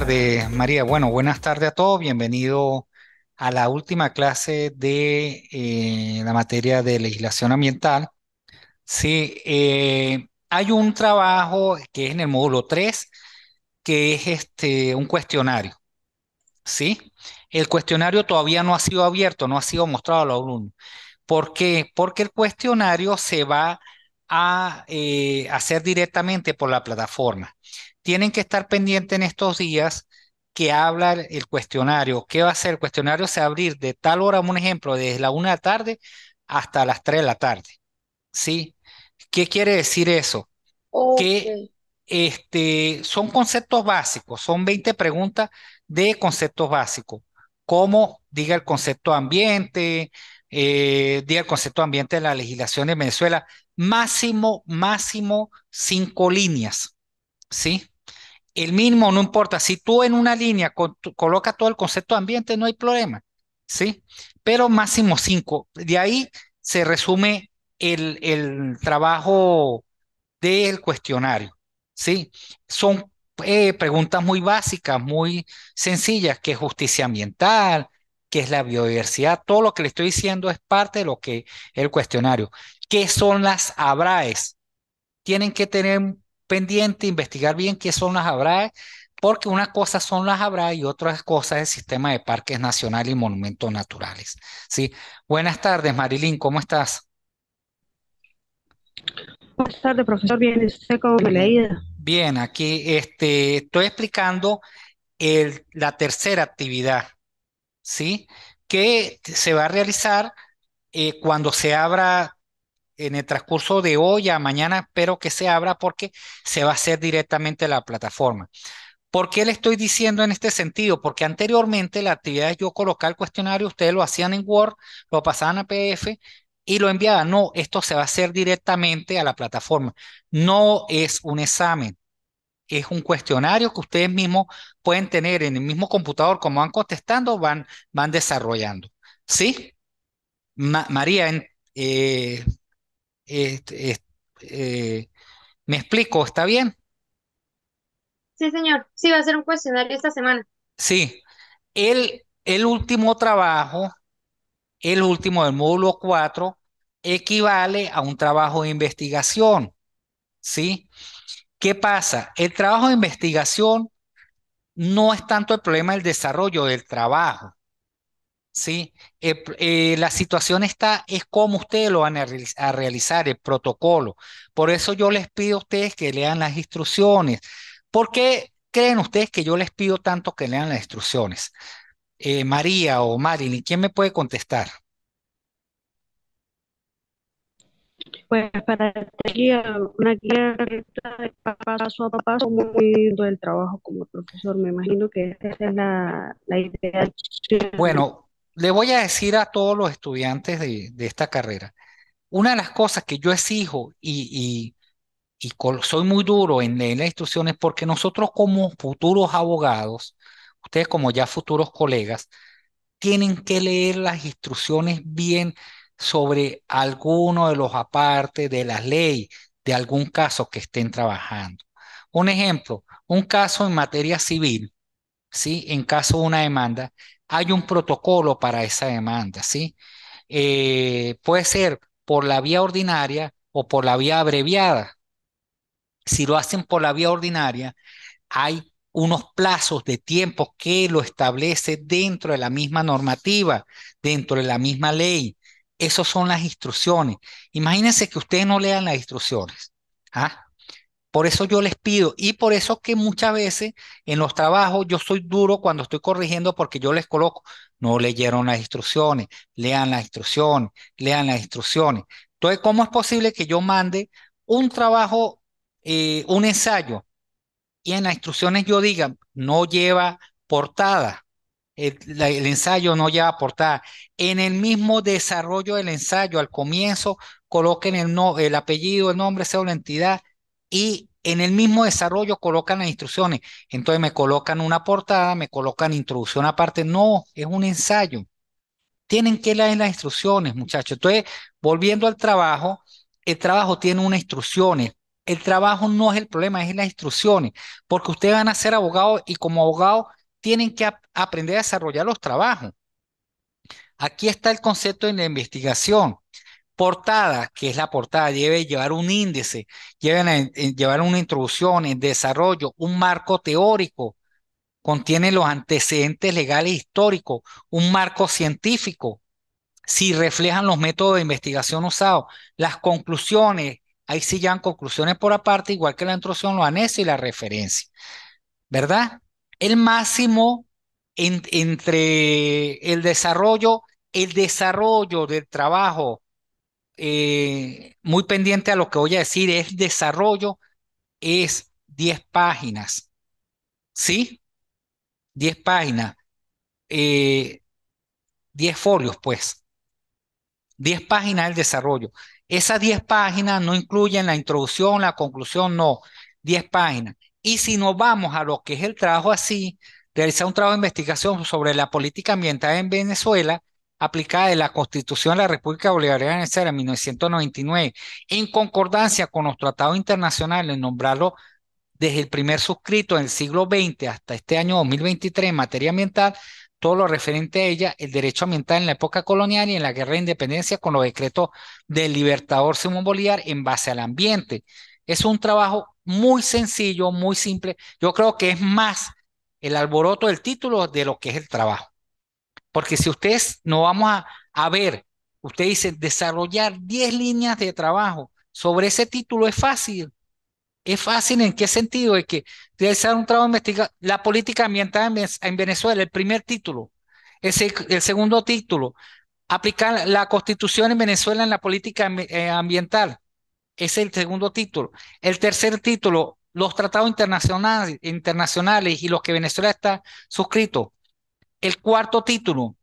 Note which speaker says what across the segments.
Speaker 1: tardes, María. Bueno, buenas tardes a todos. Bienvenido a la última clase de eh, la materia de legislación ambiental. Sí, eh, hay un trabajo que es en el módulo 3, que es este, un cuestionario. ¿Sí? El cuestionario todavía no ha sido abierto, no ha sido mostrado a los alumnos. ¿Por qué? Porque el cuestionario se va a eh, hacer directamente por la plataforma tienen que estar pendientes en estos días que habla el cuestionario. ¿Qué va a hacer? El cuestionario se va a abrir de tal hora, un ejemplo, desde la una de la tarde hasta las tres de la tarde. ¿Sí? ¿Qué quiere decir eso? Que este, son conceptos básicos, son 20 preguntas de conceptos básicos. Como diga el concepto ambiente, eh, diga el concepto ambiente de la legislación de Venezuela, máximo, máximo cinco líneas. ¿Sí? el mínimo no importa. Si tú en una línea colocas todo el concepto ambiente, no hay problema, ¿sí? Pero máximo cinco, De ahí se resume el, el, trabajo del cuestionario, ¿sí? Son eh, preguntas muy básicas, muy sencillas, que es justicia ambiental, que es la biodiversidad, todo lo que le estoy diciendo es parte de lo que el cuestionario. ¿Qué son las ABRAES? Tienen que tener pendiente, investigar bien qué son las ABRAE, porque una cosa son las ABRAE y otras cosas es el sistema de parques nacionales y monumentos naturales. ¿sí? Buenas tardes, Marilín, ¿cómo estás? Buenas tardes, profesor. Bien, Bien, aquí este, estoy explicando el, la tercera actividad, ¿sí? Que se va a realizar eh, cuando se abra en el transcurso de hoy a mañana espero que se abra porque se va a hacer directamente la plataforma. ¿Por qué le estoy diciendo en este sentido? Porque anteriormente la actividad es yo colocar el cuestionario, ustedes lo hacían en Word, lo pasaban a PDF y lo enviaban. No, esto se va a hacer directamente a la plataforma. No es un examen, es un cuestionario que ustedes mismos pueden tener en el mismo computador, como van contestando, van, van desarrollando. ¿Sí? María, en... Eh, eh, ¿Me explico? ¿Está bien? Sí, señor. Sí, va a ser un cuestionario esta semana. Sí. El, el último trabajo, el último del módulo 4, equivale a un trabajo de investigación. ¿Sí? ¿Qué pasa? El trabajo de investigación no es tanto el problema del desarrollo del trabajo, Sí, eh, eh, la situación está, es como ustedes lo van a, realizar, el protocolo. Por eso yo les pido a ustedes que lean las instrucciones. ¿Por qué creen ustedes que yo les pido tanto que lean las instrucciones? Eh, María o Marilyn, ¿quién me puede contestar? Pues para una guía paso a paso muy el trabajo como profesor, me imagino que esa es la, la idea. Bueno, le voy a decir a todos los estudiantes de, esta carrera, una de las cosas que yo exijo y, soy muy duro en leer las instrucciones porque nosotros como futuros abogados, ustedes como ya futuros colegas, tienen que leer las instrucciones bien sobre alguno de los apartes de la ley de algún caso que estén trabajando. Un ejemplo, un caso en materia civil, ¿sí? en caso de una demanda, hay un protocolo para esa demanda, ¿sí? Eh, puede ser por la vía ordinaria o por la vía abreviada. Si lo hacen por la vía ordinaria, hay unos plazos de tiempo que lo establece dentro de la misma normativa, dentro de la misma ley. Esas son las instrucciones. Imagínense que ustedes no lean las instrucciones. ¿ah? Por eso yo les pido y por eso que muchas veces en los trabajos yo soy duro cuando estoy corrigiendo porque yo les coloco, no leyeron las instrucciones, lean las instrucciones, lean las instrucciones. Entonces, ¿cómo es posible que yo mande un trabajo, eh, un ensayo y en las instrucciones yo diga, no lleva portada? El, ensayo no lleva portada. En el mismo desarrollo del ensayo, al comienzo, coloquen el, no, el apellido, el nombre, sea una entidad, y en el mismo desarrollo colocan las instrucciones. Entonces me colocan una portada, me colocan introducción aparte. No, es un ensayo. Tienen que leer las instrucciones, muchachos. Entonces, volviendo al trabajo, el trabajo tiene unas instrucciones. El trabajo no es el problema, es las instrucciones, porque ustedes van a ser abogados y como abogados tienen que aprender a desarrollar los trabajos. Aquí está el concepto de la investigación portada, que es la portada, debe llevar un índice, debe eh, llevar una introducción, en desarrollo, un marco teórico, contiene los antecedentes legales históricos, un marco científico, si reflejan los métodos de investigación usados, las conclusiones, ahí sí llevan conclusiones por aparte, igual que la introducción, lo anexo y la referencia, ¿verdad? El máximo entre el desarrollo, el desarrollo del trabajo eh, muy pendiente a lo que voy a decir, es desarrollo, es 10 páginas. ¿Sí? 10 páginas. Eh, 10 folios, pues. 10 páginas del desarrollo. Esas 10 páginas no incluyen la introducción, la conclusión, no. 10 páginas. Y si nos vamos a lo que es el trabajo así, realizar un trabajo de investigación sobre la política ambiental en Venezuela, aplicada de la Constitución de la República Bolivariana de 1999, en concordancia con los tratados internacionales, nombrarlo desde el primer suscrito en el siglo XX hasta este año 2023 en materia ambiental, todo lo referente a ella, el derecho ambiental en la época colonial y en la guerra de independencia con los decretos del libertador Simón Bolívar en base al ambiente. Es un trabajo muy sencillo, muy simple. Yo creo que es más el alboroto del título de lo que es el trabajo. Porque si ustedes no vamos a, ver, usted dice desarrollar 10 líneas de trabajo sobre ese título es fácil. Es fácil en qué sentido? Es que realizar un trabajo investigado, la política ambiental en Venezuela, el primer título, el, el segundo título, aplicar la constitución en Venezuela en la política eh, ambiental, es el segundo título. El tercer título, los tratados internacionales, internacionales y los que Venezuela está suscrito. El cuarto título,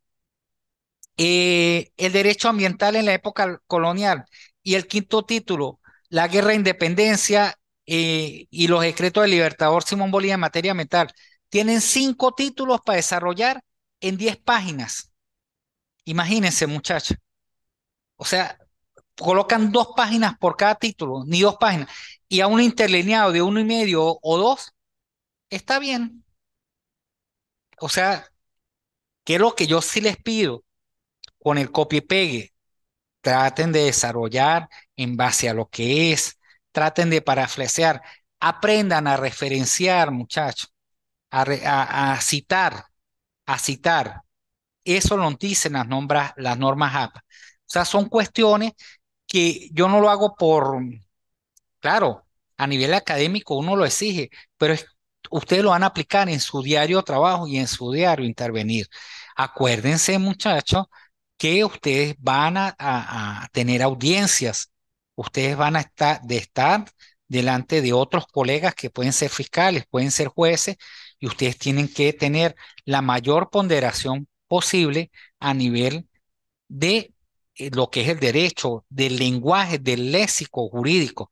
Speaker 1: eh, el derecho ambiental en la época colonial. Y el quinto título, la guerra de independencia eh, y los decretos del libertador Simón Bolívar en materia ambiental. Tienen cinco títulos para desarrollar en diez páginas. Imagínense, muchacha O sea, colocan dos páginas por cada título, ni dos páginas. Y a un interlineado de uno y medio o dos, está bien. O sea, que es lo que yo sí les pido con el copy y pegue. Traten de desarrollar en base a lo que es, traten de parafrasear, aprendan a referenciar, muchachos, a, citar, a citar. Eso lo dicen las, las normas APA. O sea, son cuestiones que yo no lo hago por, claro, a nivel académico uno lo exige, pero es ustedes lo van a aplicar en su diario trabajo y en su diario intervenir. Acuérdense, muchachos, que ustedes van a, tener audiencias, ustedes van a estar de estar delante de otros colegas que pueden ser fiscales, pueden ser jueces, y ustedes tienen que tener la mayor ponderación posible a nivel de eh, lo que es el derecho, del lenguaje, del léxico jurídico.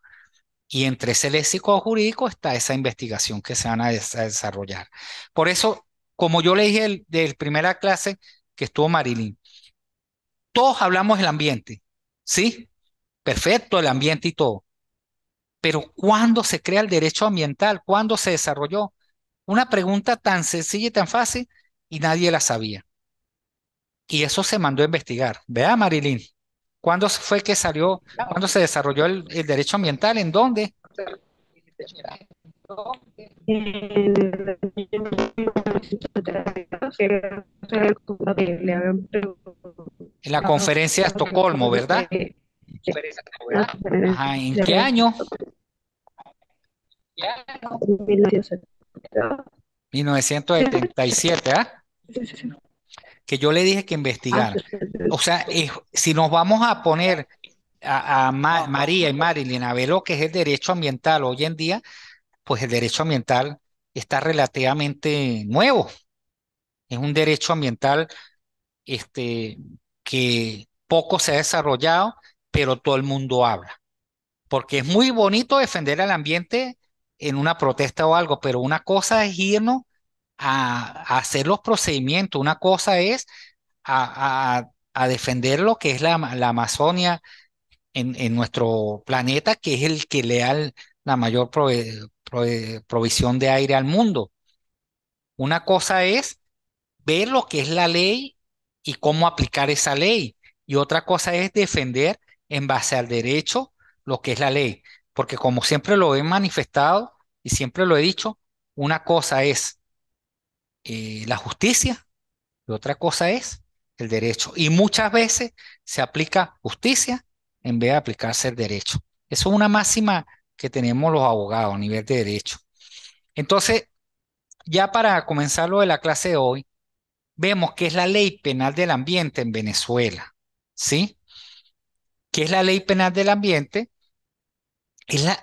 Speaker 1: Y entre ese léxico jurídico está esa investigación que se van a, desarrollar. Por eso, como yo le dije del de primera clase que estuvo Marilyn, todos hablamos del ambiente, ¿sí? Perfecto, el ambiente y todo. Pero ¿cuándo se crea el derecho ambiental? ¿Cuándo se desarrolló? Una pregunta tan sencilla y tan fácil y nadie la sabía. Y eso se mandó a investigar. Vea, Marilyn, ¿Cuándo fue que salió, cuándo se desarrolló el, derecho ambiental? ¿En dónde? En la conferencia de Estocolmo, ¿verdad? ¿En qué año? 1977, ¿ah? que yo le dije que investigar. O sea, si nos vamos a poner a, María y Marilyn a ver lo que es el derecho ambiental hoy en día, pues el derecho ambiental está relativamente nuevo. Es un derecho ambiental este, que poco se ha desarrollado, pero todo el mundo habla. Porque es muy bonito defender al ambiente en una protesta o algo, pero una cosa es irnos a, hacer los procedimientos. Una cosa es a, defender lo que es la, Amazonia en, nuestro planeta, que es el que le da la mayor provisión de aire al mundo. Una cosa es ver lo que es la ley y cómo aplicar esa ley. Y otra cosa es defender en base al derecho lo que es la ley. Porque como siempre lo he manifestado y siempre lo he dicho, una cosa es eh, la justicia y otra cosa es el derecho. Y muchas veces se aplica justicia en vez de aplicarse el derecho. Eso es una máxima que tenemos los abogados a nivel de derecho. Entonces, ya para comenzar lo de la clase de hoy, vemos que es la ley penal del ambiente en Venezuela, ¿sí? ¿Qué es la ley penal del ambiente? Es, la,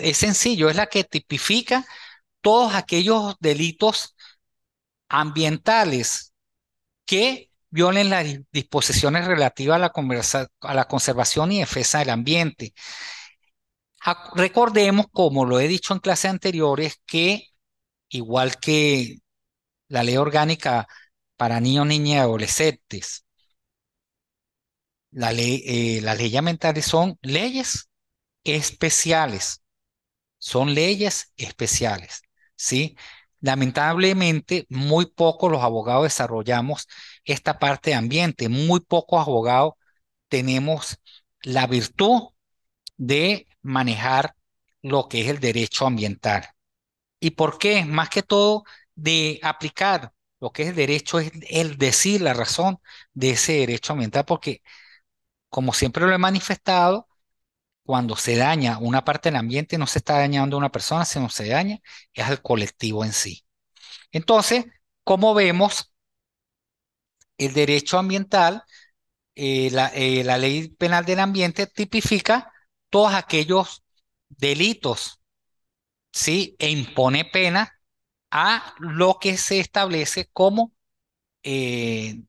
Speaker 1: es sencillo, es la que tipifica todos aquellos delitos ambientales que violen las disposiciones relativas a la, a la conservación y defensa del ambiente. recordemos, como lo he dicho en clases anteriores, que igual que la ley orgánica para niños, niñas y adolescentes, la ley, eh, las leyes ambientales son leyes especiales, son leyes especiales, ¿sí? Lamentablemente, muy pocos los abogados desarrollamos esta parte de ambiente, muy pocos abogados tenemos la virtud de manejar lo que es el derecho ambiental. ¿Y por qué? Más que todo de aplicar lo que es el derecho, es el decir la razón de ese derecho ambiental, porque como siempre lo he manifestado, cuando se daña una parte del ambiente, no se está dañando a una persona, sino se daña es al colectivo en sí. Entonces, como vemos, el derecho ambiental, eh, eh, la, ley penal del ambiente tipifica todos aquellos delitos, ¿sí? E impone pena a lo que se establece como eh,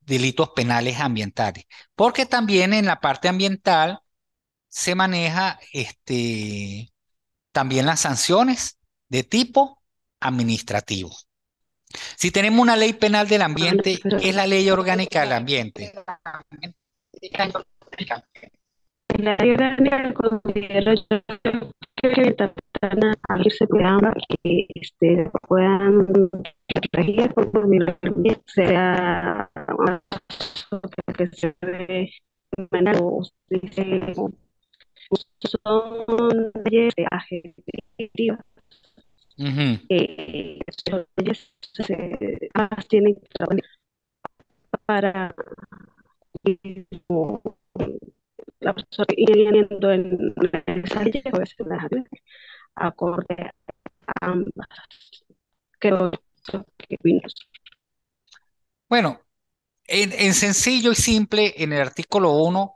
Speaker 1: delitos penales ambientales. Porque también en la parte ambiental se maneja este, también las sanciones de tipo administrativo. Si tenemos una ley penal del ambiente, es la ley orgánica del ambiente. La ley orgánica del considero yo que tratan abrirse para que este, puedan regir por mi sea que se manera o son leyes de ajetivas uh -huh. eh, son leyes eh, más tienen que para como, la persona yendo en esas leyes pues, en las acorde a ambas creo que bueno en, en sencillo y simple en el artículo 1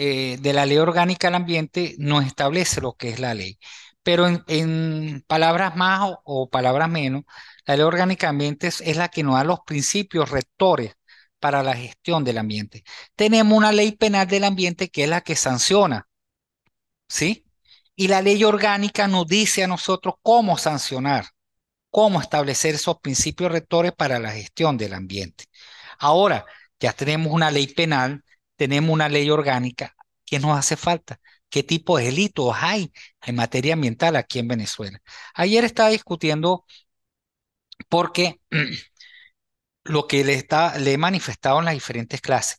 Speaker 1: eh, de la ley orgánica del ambiente nos establece lo que es la ley. Pero en, palabras más o, palabras menos, la ley orgánica del ambiente es, es, la que nos da los principios rectores para la gestión del ambiente. Tenemos una ley penal del ambiente que es la que sanciona, ¿sí? Y la ley orgánica nos dice a nosotros cómo sancionar, cómo establecer esos principios rectores para la gestión del ambiente. Ahora, ya tenemos una ley penal, tenemos una ley orgánica. que nos hace falta? ¿Qué tipo de delitos hay en materia ambiental aquí en Venezuela? Ayer estaba discutiendo porque lo que le, está, le he manifestado en las diferentes clases.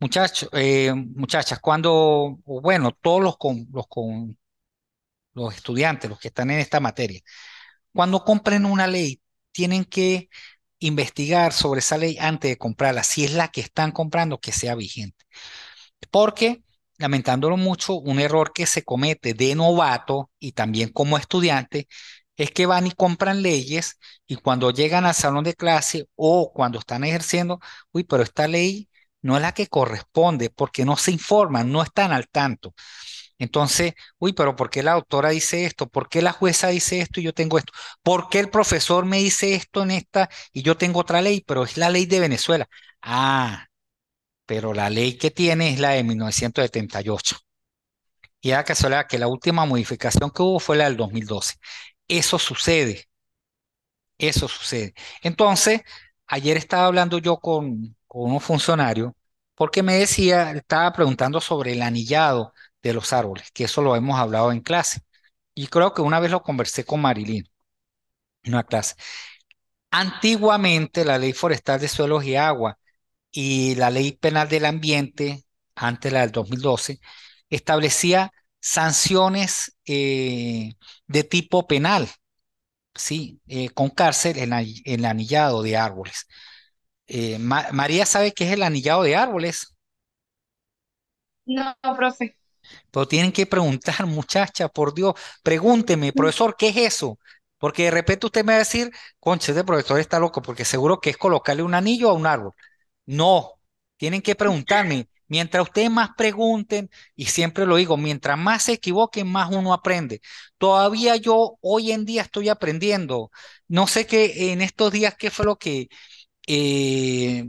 Speaker 1: Muchachos, eh, muchachas, cuando, bueno, todos los, con, los, con, los estudiantes, los que están en esta materia, cuando compren una ley, tienen que investigar sobre esa ley antes de comprarla, si es la que están comprando, que sea vigente. Porque, lamentándolo mucho, un error que se comete de novato y también como estudiante es que van y compran leyes y cuando llegan al salón de clase o cuando están ejerciendo, uy, pero esta ley no es la que corresponde porque no se informan, no están al tanto. Entonces, uy, pero ¿por qué la doctora dice esto? ¿Por qué la jueza dice esto y yo tengo esto? ¿Por qué el profesor me dice esto en esta y yo tengo otra ley, pero es la ley de Venezuela? Ah, pero la ley que tiene es la de 1978. Y acaso casualidad que la última modificación que hubo fue la del 2012. Eso sucede. Eso sucede. Entonces, ayer estaba hablando yo con, con un funcionario porque me decía, estaba preguntando sobre el anillado de los árboles, que eso lo hemos hablado en clase. Y creo que una vez lo conversé con Marilyn en una clase. Antiguamente la ley forestal de suelos y agua y la ley penal del ambiente, antes la del 2012, establecía sanciones eh, de tipo penal, ¿sí? Eh, con cárcel en el anillado de árboles. Eh, María sabe qué es el anillado de árboles. No, profe. Pero tienen que preguntar, muchacha, por Dios, pregúnteme, profesor, ¿qué es eso? Porque de repente usted me va a decir, conche, profesor está loco, porque seguro que es colocarle un anillo a un árbol. No, tienen que preguntarme. Mientras ustedes más pregunten, y siempre lo digo, mientras más se equivoquen, más uno aprende. Todavía yo hoy en día estoy aprendiendo. No sé qué en estos días qué fue lo que eh,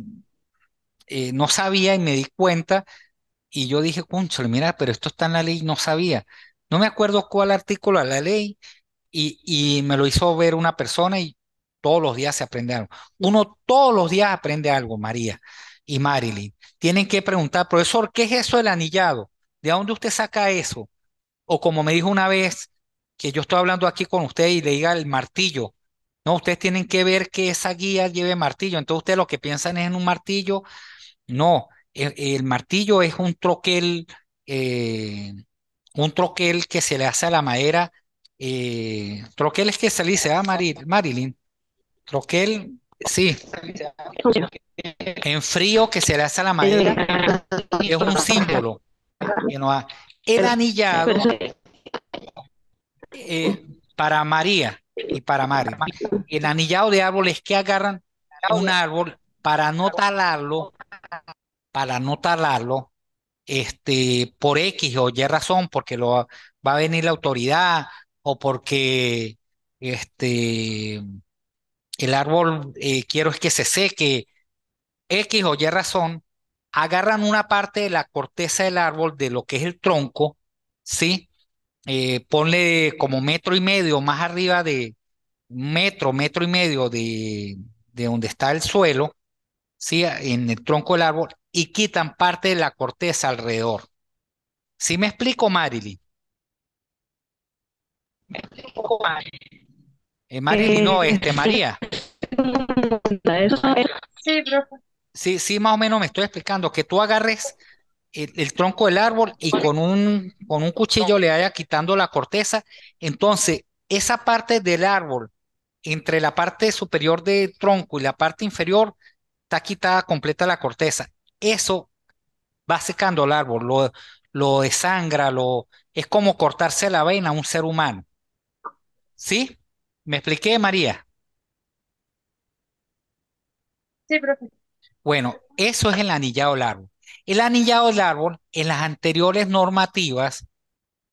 Speaker 1: eh, no sabía y me di cuenta. Y yo dije, cuncho, mira, pero esto está en la ley, no sabía. No me acuerdo cuál artículo de la ley, y, me lo hizo ver una persona y todos los días se aprende algo. Uno todos los días aprende algo, María y Marilyn. Tienen que preguntar, profesor, ¿qué es eso del anillado? ¿De dónde usted saca eso? O como me dijo una vez, que yo estoy hablando aquí con usted y le diga el martillo. No, ustedes tienen que ver que esa guía lleve martillo. Entonces ustedes lo que piensan es en un martillo. No, el, martillo es un troquel, eh, un troquel que se le hace a la madera. Eh, troquel es que se le dice, a ¿ah, Marilyn. Troquel, sí. En frío que se le hace a la madera es un símbolo. El anillado eh, para María y para María. El anillado de árboles que agarran un árbol para no talarlo, para no talarlo, este, por X o Y razón, porque lo va a venir la autoridad o porque este el árbol eh, quiero es que se seque, X o Y razón, agarran una parte de la corteza del árbol, de lo que es el tronco, ¿sí? Eh, ponle como metro y medio más arriba de metro, metro y medio de, de donde está el suelo, ¿sí? En el tronco del árbol y quitan parte de la corteza alrededor. ¿Sí me explico, Marily? Me explico, Marily. Eh, eh, no, este, María. Sí, Sí, más o menos me estoy explicando. Que tú agarres el, tronco del árbol y con un, con un cuchillo le vaya quitando la corteza. Entonces, esa parte del árbol, entre la parte superior del tronco y la parte inferior, está quitada completa la corteza. Eso va secando el árbol, lo, lo desangra, lo, es como cortarse la vena a un ser humano. ¿Sí? ¿Me expliqué, María? Sí, profe. Bueno, eso es el anillado largo. El anillado del árbol en las anteriores normativas,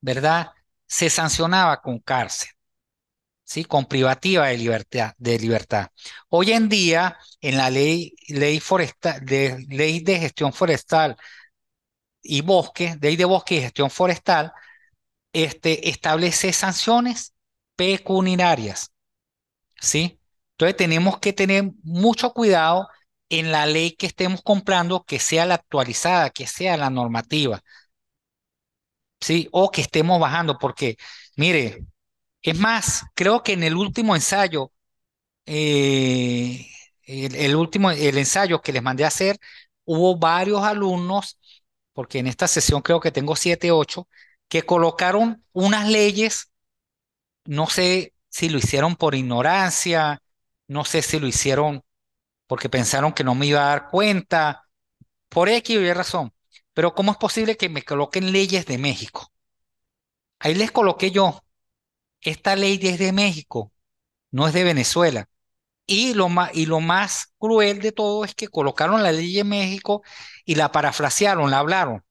Speaker 1: ¿verdad? Se sancionaba con cárcel, ¿sí? Con privativa de libertad. De libertad. Hoy en día, en la ley, ley, forestal, de, ley de gestión forestal y bosque, ley de bosque y gestión forestal, este, establece sanciones pecuniarias. ¿Sí? Entonces tenemos que tener mucho cuidado en la ley que estemos comprando, que sea la actualizada, que sea la normativa. ¿Sí? O que estemos bajando, porque, mire, es más, creo que en el último ensayo, eh, el, último, el ensayo que les mandé a hacer, hubo varios alumnos, porque en esta sesión creo que tengo siete, ocho, que colocaron unas leyes no sé si lo hicieron por ignorancia, no sé si lo hicieron porque pensaron que no me iba a dar cuenta, por X o Y razón. Pero ¿cómo es posible que me coloquen leyes de México? Ahí les coloqué yo, esta ley es de México, no es de Venezuela. Y lo, más, y lo más cruel de todo es que colocaron la ley de México y la parafrasearon, la hablaron.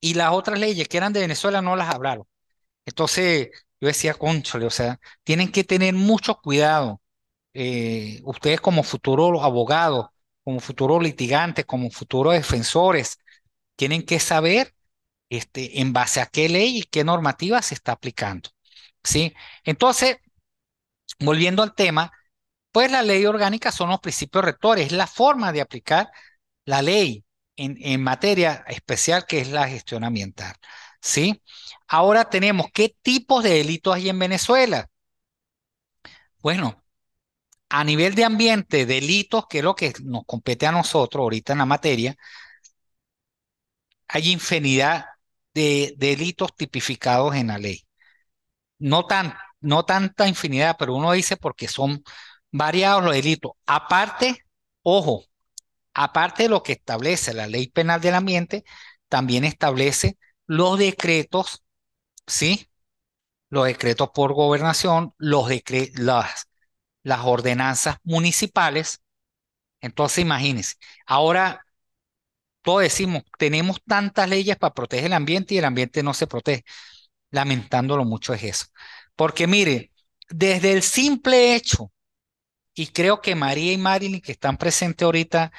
Speaker 1: Y las otras leyes que eran de Venezuela no las hablaron. Entonces, yo decía, conchole, o sea, tienen que tener mucho cuidado. Eh, ustedes como futuros abogados, como futuros litigantes, como futuros defensores, tienen que saber este, en base a qué ley y qué normativa se está aplicando. ¿sí? Entonces, volviendo al tema, pues la ley orgánica son los principios rectores, es la forma de aplicar la ley en materia especial que es la gestión ambiental. ¿sí? Ahora tenemos, ¿qué tipos de delitos hay en Venezuela? Bueno, a nivel de ambiente, delitos, que es lo que nos compete a nosotros ahorita en la materia, hay infinidad de delitos tipificados en la ley. No, tan, no tanta infinidad, pero uno dice porque son variados los delitos. Aparte, ojo, aparte de lo que establece la ley penal del ambiente, también establece los decretos, ¿sí? Los decretos por gobernación, los las, las ordenanzas municipales. Entonces, imagínense, ahora todos decimos, tenemos tantas leyes para proteger el ambiente y el ambiente no se protege. Lamentándolo mucho es eso. Porque mire, desde el simple hecho, y creo que María y Marilyn que están presentes ahorita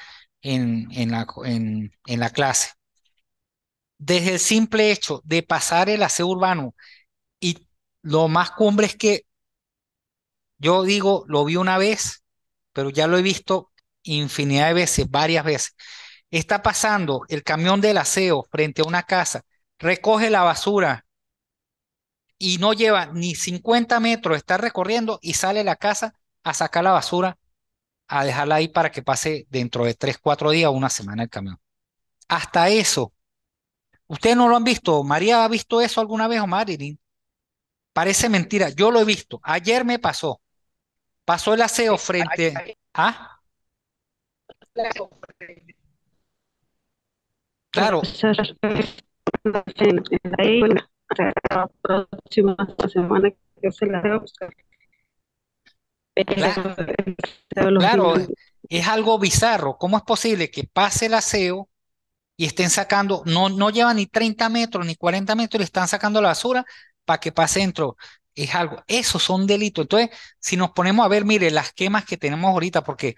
Speaker 1: en, en, la, en la clase, desde el simple hecho de pasar el aseo urbano y lo más cumbre es que yo digo, lo vi una vez, pero ya lo he visto infinidad de veces, varias veces. Está pasando el camión del aseo frente a una casa, recoge la basura y no lleva ni 50 metros, está recorriendo y sale la casa a sacar la basura, a dejarla ahí para que pase dentro de 3, 4 días o una semana el camión. Hasta eso Ustedes no lo han visto. ¿María ha visto eso alguna vez o Marilyn? Parece mentira. Yo lo he visto. Ayer me pasó. Pasó el aseo frente. ¿Ah? claro, es algo bizarro. ¿Cómo es posible que pase el aseo y estén sacando, no, no llevan ni 30 metros ni 40 metros y están sacando la basura para que pase dentro. Es algo, esos son delitos. Entonces, si nos ponemos a ver, mire, las quemas que tenemos ahorita, porque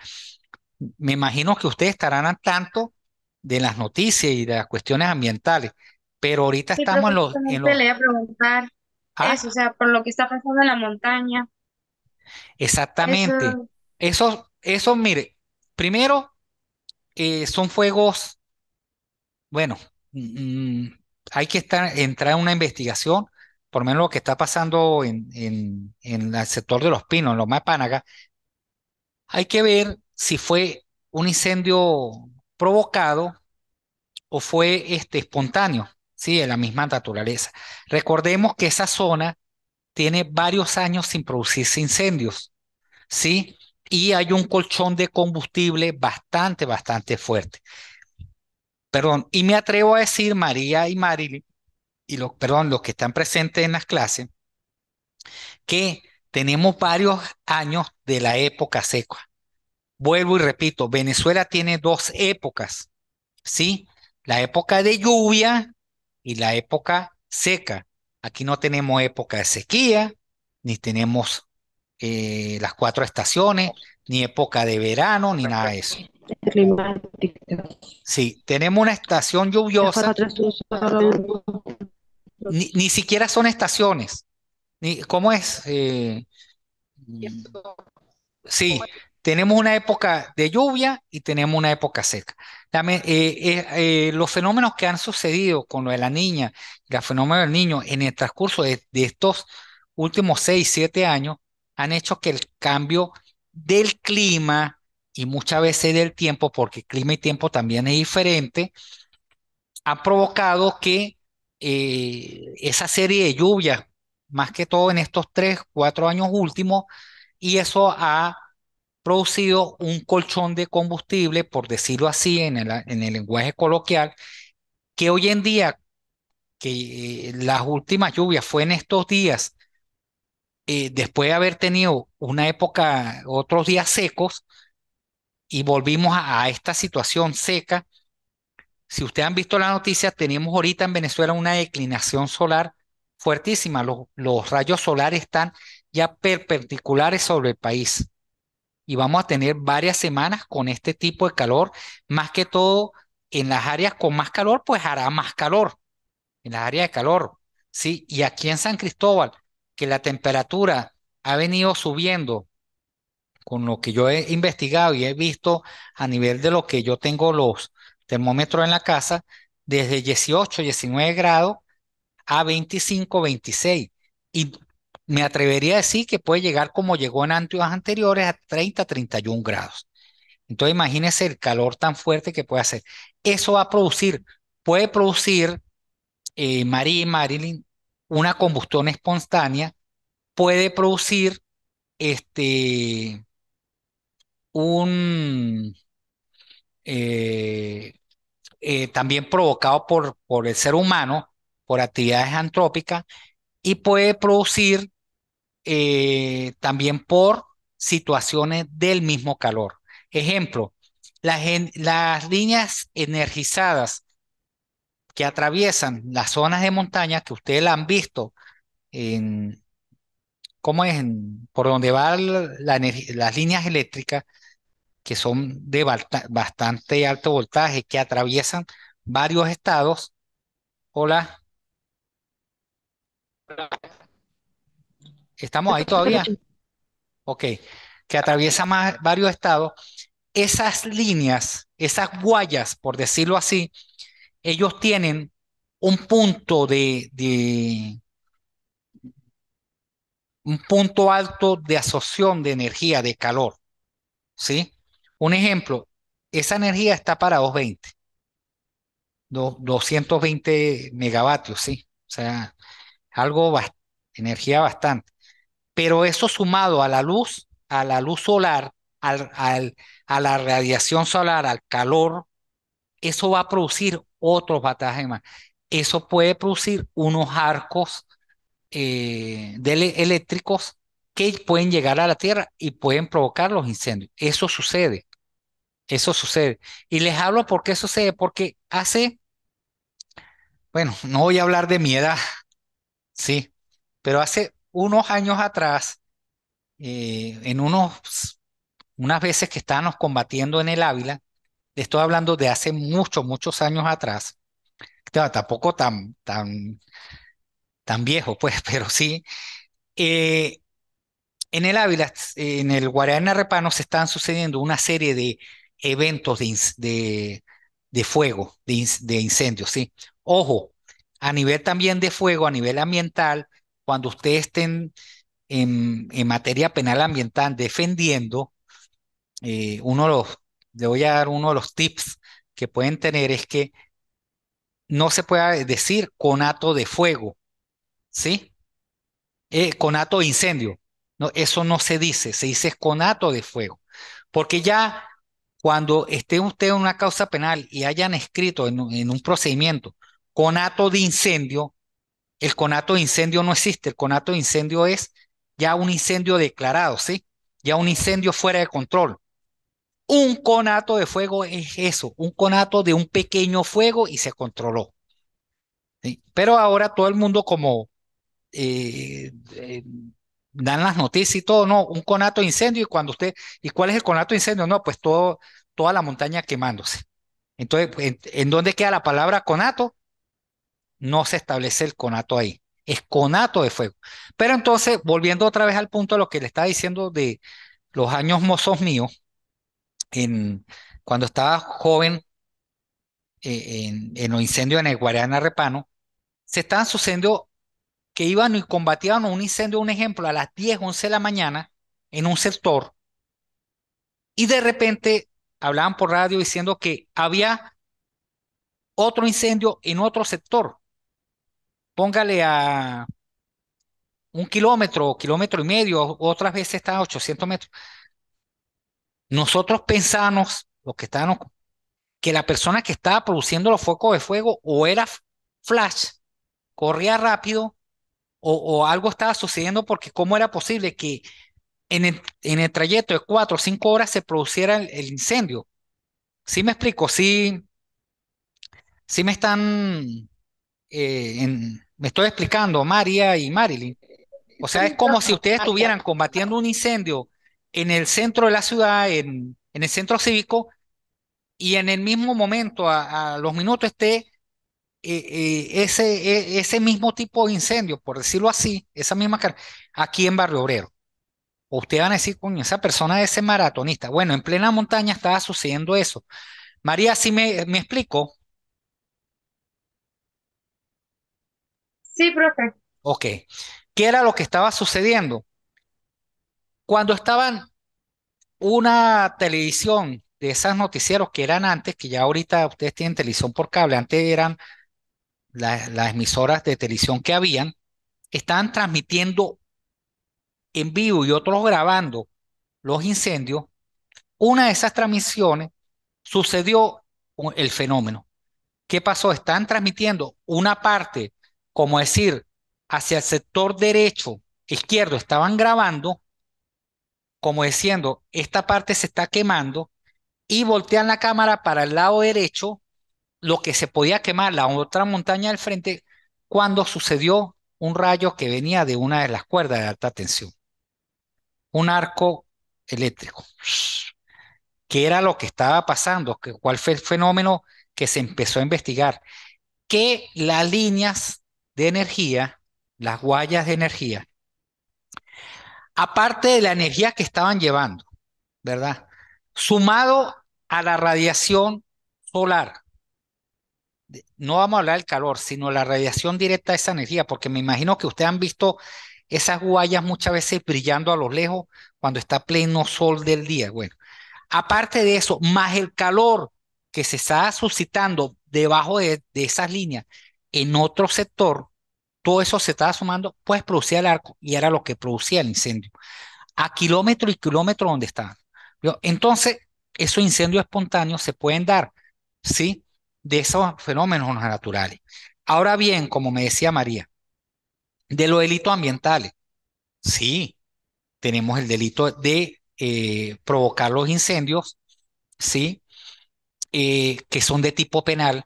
Speaker 1: me imagino que ustedes estarán al tanto de las noticias y de las cuestiones ambientales, pero ahorita estamos en los, en Le a preguntar ¿Ah? o sea, por lo que está pasando en la montaña. Exactamente. Eso, mire, primero eh, son fuegos bueno, mm, mm, hay que entrar en una investigación, por lo menos lo que está pasando en, el sector de los pinos, en los de Pánaga, hay que ver si fue un incendio provocado o fue este, espontáneo, ¿sí? de la misma naturaleza. Recordemos que esa zona tiene varios años sin producirse incendios, ¿sí? y hay un colchón de combustible bastante, bastante fuerte perdón, y me atrevo a decir, María y Marilyn, y los, perdón, los que están presentes en las clases, que tenemos varios años de la época seca. Vuelvo y repito, Venezuela tiene dos épocas, ¿sí? La época de lluvia y la época seca. Aquí no tenemos época de sequía, ni tenemos eh, las cuatro estaciones, ni época de verano, ni nada de eso. Sí, tenemos una estación lluviosa. Ni, siquiera son estaciones. Ni, ¿Cómo es? Eh, sí, tenemos una época de lluvia y tenemos una época seca. También, eh, eh, los fenómenos que han sucedido con lo de la niña el fenómeno del niño en el transcurso de, de estos últimos 6, 7 años han hecho que el cambio del clima, y muchas veces del tiempo, porque clima y tiempo también es diferente, ha provocado que eh, esa serie de lluvias, más que todo en estos tres, cuatro años últimos, y eso ha producido un colchón de combustible, por decirlo así, en el, en el lenguaje coloquial, que hoy en día, que eh, las últimas lluvias fue en estos días, eh, después de haber tenido una época, otros días secos, y volvimos a, esta situación seca. Si ustedes han visto la noticia, tenemos ahorita en Venezuela una declinación solar fuertísima. Los, rayos solares están ya perpendiculares sobre el país. Y vamos a tener varias semanas con este tipo de calor. Más que todo, en las áreas con más calor, pues hará más calor. En las áreas de calor. ¿sí? Y aquí en San Cristóbal, que la temperatura ha venido subiendo con lo que yo he investigado y he visto a nivel de lo que yo tengo los termómetros en la casa, desde 18, 19 grados a 25, 26. Y me atrevería a decir que puede llegar como llegó en años anteriores a 30, 31 grados. Entonces imagínense el calor tan fuerte que puede hacer. Eso va a producir, puede producir, eh, María y Marilyn, una combustión espontánea, puede producir este, un... Eh, eh, también provocado por, por el ser humano, por actividades antrópicas, y puede producir eh, también por situaciones del mismo calor. Ejemplo, las, líneas energizadas que atraviesan las zonas de montaña que ustedes han visto en cómo es por donde van las líneas eléctricas que son de bastante alto voltaje, que atraviesan varios estados. Hola. ¿Estamos ahí todavía? Ok. Que atraviesa varios estados. Esas líneas, esas guayas, por decirlo así, ellos tienen un punto de, de un punto alto de absorción de energía, de calor. ¿Sí? Un ejemplo, esa energía está para 220, 220 megavatios, sí. O sea, algo, energía bastante. Pero eso sumado a la luz, a la luz solar, al, a la radiación solar, al calor, eso va a producir otros batajes más. Eso puede producir unos arcos eh, eléctricos que pueden llegar a la Tierra y pueden provocar los incendios. Eso sucede. Eso sucede. Y les hablo porque sucede, porque hace, bueno, no voy a hablar de mi edad, sí, pero hace unos años atrás, eh, en unos, unas veces que estábamos combatiendo en el Ávila, estoy hablando de hace muchos, muchos años atrás, tampoco tan, tan, tan viejo, pues, pero sí, eh, en el Ávila, eh, en el Guaraná Repano, se están sucediendo una serie de eventos de, de, fuego, de, de incendios, ¿sí? Ojo, a nivel también de fuego, a nivel ambiental, cuando ustedes estén en, en materia penal ambiental defendiendo, eh, uno de los, le voy a dar uno de los tips que pueden tener es que no se pueda decir conato de fuego, ¿sí? Eh, conato de incendio. No, eso no se dice, se dice conato de fuego. Porque ya cuando esté usted en una causa penal y hayan escrito en, un procedimiento conato de incendio, el conato de incendio no existe, el conato de incendio es ya un incendio declarado, ¿sí? Ya un incendio fuera de control. Un conato de fuego es eso, un conato de un pequeño fuego y se controló. Pero ahora todo el mundo como eh, eh, dan las noticias y todo, no, un conato de incendio y cuando usted, ¿y cuál es el conato de incendio? No, pues todo, toda la montaña quemándose. Entonces, ¿en, dónde queda la palabra conato? No se establece el conato ahí. Es conato de fuego. Pero entonces, volviendo otra vez al punto de lo que le estaba diciendo de los años mozos míos, en, cuando estaba joven eh, en, en, los incendios en el Guarana Repano, se estaban sucediendo que iban y combatían un incendio, un ejemplo, a las 10, 11 de la mañana en un sector y de repente hablaban por radio diciendo que había otro incendio en otro sector. Póngale a un kilómetro, kilómetro y medio, otras veces está a 800 metros. Nosotros pensamos, los que estábamos, que la persona que estaba produciendo los focos de fuego o era flash, corría rápido, o, o algo estaba sucediendo porque cómo era posible que en el, trayecto de cuatro o cinco horas se produciera el, incendio. ¿Sí me explico? ¿Sí, me están... Eh, me estoy explicando, María y Marilyn. O sea, es como si ustedes estuvieran combatiendo un incendio en el centro de la ciudad, en, en el centro cívico, y en el mismo momento, a, los minutos, esté eh, eh, ese, e, ese mismo tipo de incendio, por decirlo así, esa misma cara, aquí en Barrio Obrero. O ustedes van a decir, coño, esa persona es ese maratonista. Bueno, en plena montaña estaba sucediendo eso. María, ¿sí me, explico? Sí, profe. Ok. ¿Qué era lo que estaba sucediendo? Cuando estaban una televisión de esas noticieros que eran antes, que ya ahorita ustedes tienen televisión por cable, antes eran las emisoras de televisión que habían, estaban transmitiendo en vivo y otros grabando los incendios, una de esas transmisiones sucedió el fenómeno. ¿Qué pasó? Están transmitiendo una parte, como decir, hacia el sector derecho, e izquierdo, estaban grabando, como diciendo, esta parte se está quemando, y voltean la cámara para el lado derecho, lo que se podía quemar, la otra montaña del frente, cuando sucedió un rayo que venía de una de las cuerdas de alta tensión un arco eléctrico. ¿Qué era lo que estaba pasando? ¿Cuál fue el fenómeno que se empezó a investigar? Que las líneas de energía, las guayas de energía, aparte de la energía que estaban llevando, ¿verdad? Sumado a la radiación solar, no vamos a hablar del calor, sino la radiación directa de esa energía, porque me imagino que ustedes han visto esas guayas muchas veces brillando a lo lejos cuando está pleno sol del día. Bueno, aparte de eso, más el calor que se está suscitando debajo de, esas líneas en otro sector, todo eso se estaba sumando, pues producía el arco y era lo que producía el incendio. A kilómetro y kilómetro donde estaban. Entonces, esos incendios espontáneos se pueden dar, ¿sí? De esos fenómenos naturales. Ahora bien, como me decía María, de los delitos ambientales. Sí, tenemos el delito de eh, provocar los incendios, ¿sí? Eh, que son de tipo penal,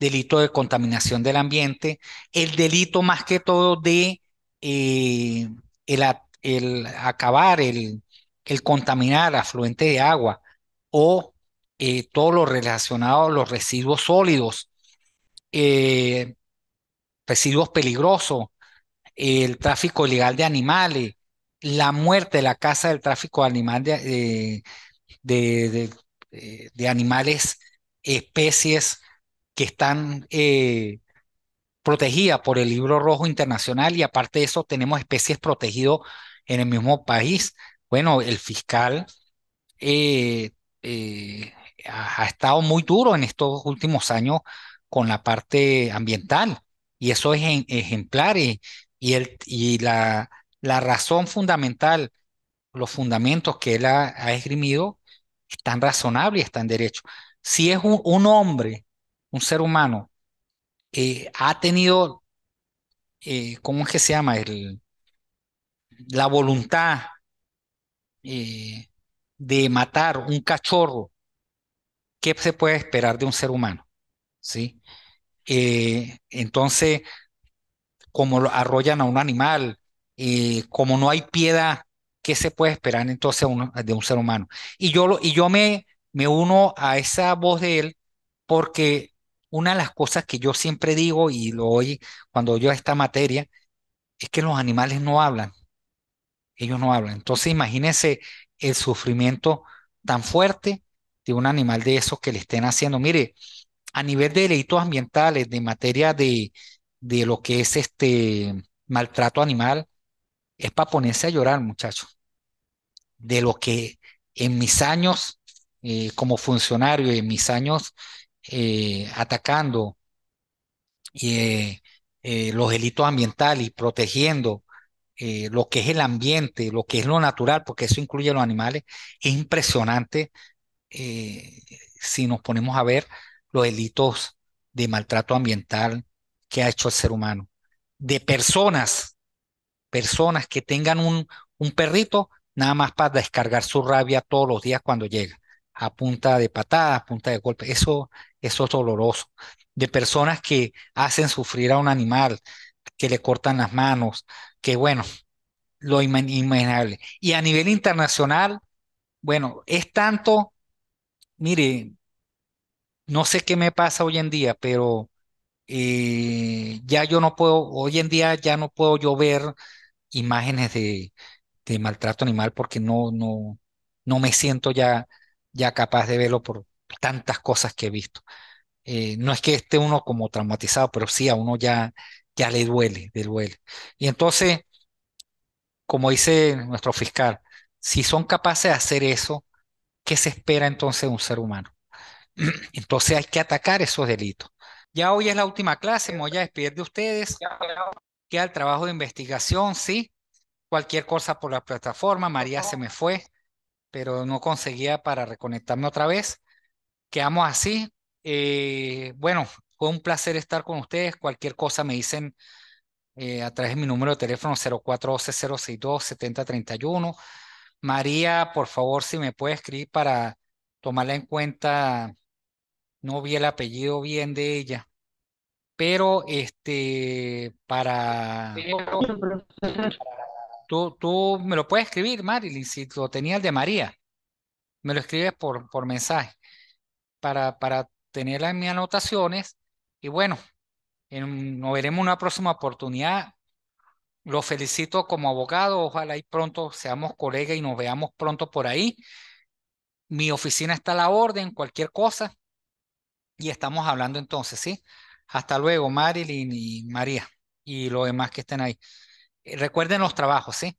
Speaker 1: delito de contaminación del ambiente, el delito más que todo de eh, el, acabar, el, el contaminar afluente de agua o todo lo relacionado a los residuos sólidos, residuos peligrosos, el tráfico ilegal de animales, la muerte, la caza del tráfico animal eh, eh, de, animales, especies que están eh, protegidas por el libro rojo internacional y aparte de eso tenemos especies protegidas en el mismo país. Bueno, el fiscal ha estado muy duro en estos últimos años con la parte ambiental y eso es ejemplar y, y, y la, la razón fundamental, los fundamentos que él ha, esgrimido, están razonables y están derechos. Si es un, hombre, un ser humano, eh, ha tenido, eh, ¿cómo es que se llama? El, la voluntad eh, de matar un cachorro, ¿qué se puede esperar de un ser humano? ¿Sí? entonces, como arrollan a un animal, eh, como no hay piedad, ¿qué se puede esperar entonces de un ser humano? Y yo, y yo me, me uno a esa voz de él porque una de las cosas que yo siempre digo y lo oí cuando yo esta materia es que los animales no hablan. Ellos no hablan. Entonces imagínense el sufrimiento tan fuerte de un animal de esos que le estén haciendo. Mire, a nivel de delitos ambientales, de materia de, de lo que es este maltrato animal, es para ponerse a llorar, muchachos. De lo que en mis años eh, como funcionario, en mis años eh, atacando eh, los delitos ambientales y protegiendo lo que es el ambiente, lo que es lo natural, porque eso incluye a los animales, es impresionante si nos ponemos a ver los delitos de maltrato ambiental, que ha hecho el ser humano. De personas, personas que tengan un, un perrito nada más para descargar su rabia todos los días cuando llega, a punta de patadas, a punta de golpe, Eso, eso es doloroso. De personas que hacen sufrir a un animal, que le cortan las manos, que bueno, lo inimaginable. Y a nivel internacional, bueno, es tanto, mire, no sé qué me pasa hoy en día, pero eh, ya yo no puedo, hoy en día ya no puedo yo ver imágenes de, maltrato animal porque no, no, no me siento ya, ya capaz de verlo por tantas cosas que he visto. Eh, no es que esté uno como traumatizado, pero sí a uno ya, ya le duele, le duele. Y entonces, como dice nuestro fiscal, si son capaces de hacer eso, ¿qué se espera entonces de un ser humano? Entonces hay que atacar esos delitos. Ya hoy es la última clase, me voy a despedir de ustedes. Queda el trabajo de investigación, sí. Cualquier cosa por la plataforma, María se me fue, pero no conseguía para reconectarme otra vez. Quedamos así. Eh, bueno, fue un placer estar con ustedes. Cualquier cosa me dicen eh, a través de mi número de teléfono 0412-062-7031. María, por favor, si me puede escribir para tomarla en cuenta no vi el apellido bien de ella, pero este, para... tú, tú me lo puedes escribir, Marilyn, si lo tenía el de María, me lo escribes por, por mensaje para, para tenerla en mis anotaciones y bueno, nos veremos una próxima oportunidad. Lo felicito como abogado, ojalá y pronto seamos colegas y nos veamos pronto por ahí. Mi oficina está a la orden, cualquier cosa, y estamos hablando entonces, ¿sí? Hasta luego, Marilyn y María y los demás que estén ahí. Eh, recuerden los trabajos, ¿sí?